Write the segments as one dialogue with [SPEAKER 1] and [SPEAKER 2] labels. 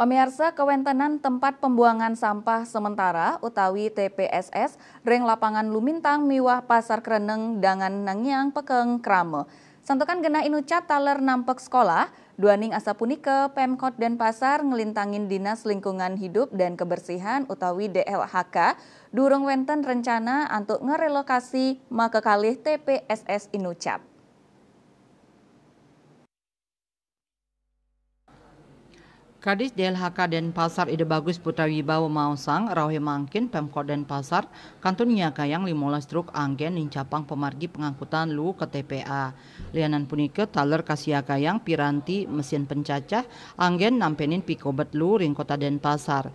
[SPEAKER 1] Pemirsa kewentenan tempat pembuangan sampah sementara utawi TPSS reng lapangan Lumintang miwah pasar Kreneng dangan nangiang pekeng krame. Santukan genah inucat taler nampek sekolah, duaning asapunike Pemkot Denpasar ngelintangin Dinas Lingkungan Hidup dan Kebersihan utawi DLHK durung wenten rencana untuk ngerelokasi makekalih TPSS Inucat.
[SPEAKER 2] Kadis DLHK Denpasar Ide Bagus Putra Wibawa Mausang, Rauhi Mangkin, Pemkot Denpasar, Kantun Nyakayang 15 truk anggen nincapang pemargi pengangkutan lu ke TPA. Lianan punike taler kasiakayang piranti mesin pencacah anggen nampenin pikobet lu ring kota Denpasar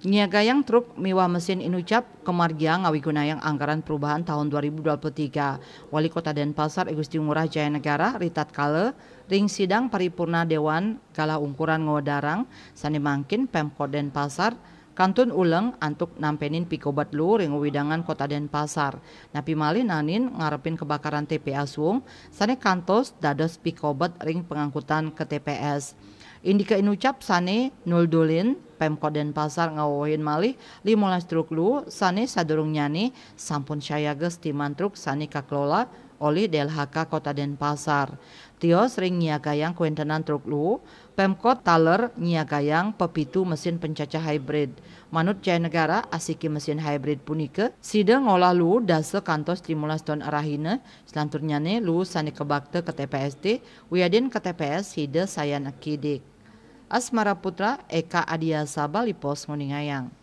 [SPEAKER 2] yang truk mewah mesin inucap kemargia yang anggaran perubahan tahun 2023. Wali Kota Denpasar Igusti Ngurah Jaya Negara Ritat Kale ring sidang paripurna Dewan Kala Ungkuran Ngodarang Mangkin, Pemkot Denpasar Kantun Uleng antuk nampenin pikobat lu ring widangan kota Denpasar. Napi mali nanin ngarepin kebakaran TPA Wung, sane kantos dados pikobat ring pengangkutan ke TPS. Indika inucap sane nuldulin Pemkot Denpasar ngawohin malih limolas truk lu sani sadurung nyani sampun saya di mantruk sani kakelola oleh DLHK Kota Denpasar. Tio sering nyiagayang kuentenan truk lu, Pemkot Taler nyiagayang pepitu mesin pencacah hybrid. Manut cai Negara asiki mesin hybrid punike, sida ngolah lu dase kantos 15 ton arahine, selanturnya ne lu sani kebakte ke TPST, wiadin ke TPS sida sayan akidik. Asmara Putra Eka Adiasa Balipos Muningayang.